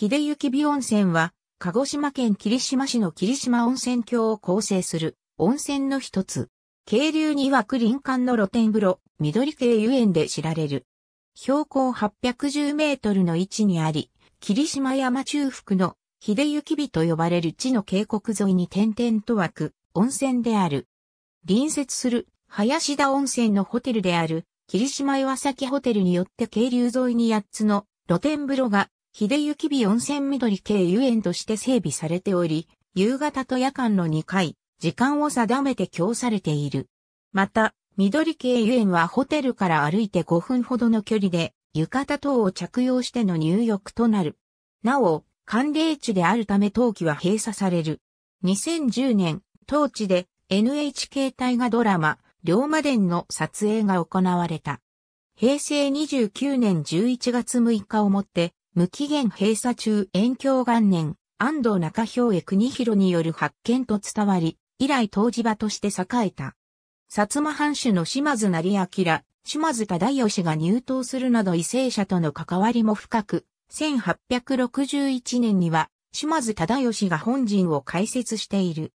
秀行美温泉は、鹿児島県霧島市の霧島温泉郷を構成する温泉の一つ。渓流に湧く林間の露天風呂、緑系遊園で知られる。標高810メートルの位置にあり、霧島山中腹の秀行美と呼ばれる地の渓谷沿いに点々と湧く温泉である。隣接する林田温泉のホテルである霧島岩崎ホテルによって渓流沿いに8つの露天風呂が秀行美温泉緑系遊園として整備されており、夕方と夜間の2回、時間を定めて供されている。また、緑系遊園はホテルから歩いて5分ほどの距離で、浴衣等を着用しての入浴となる。なお、寒冷地であるため冬季は閉鎖される。2010年、当地で NHK 大河ドラマ、龍馬伝の撮影が行われた。平成29年11月6日をもって、無期限閉鎖中延教元年、安藤中兵衛国広による発見と伝わり、以来当時場として栄えた。薩摩藩主の島津成明、島津忠義が入党するなど為政者との関わりも深く、1861年には島津忠義が本陣を開設している。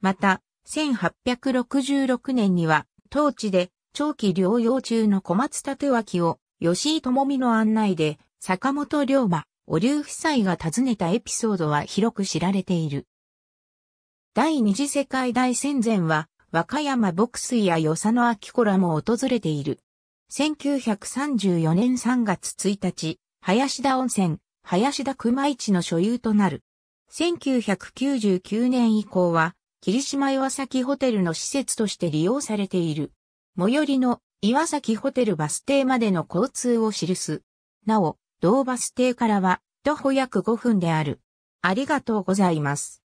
また、1866年には、当地で長期療養中の小松立脇を吉井智美の案内で坂本龍馬、お竜夫妻が訪ねたエピソードは広く知られている。第二次世界大戦前は、和歌山牧水や与佐野明子らも訪れている。1934年3月1日、林田温泉、林田熊市の所有となる。1999年以降は、霧島岩崎ホテルの施設として利用されている。最寄りの岩崎ホテルバス停までの交通を記す。なお、同バス停からは徒歩約5分である。ありがとうございます。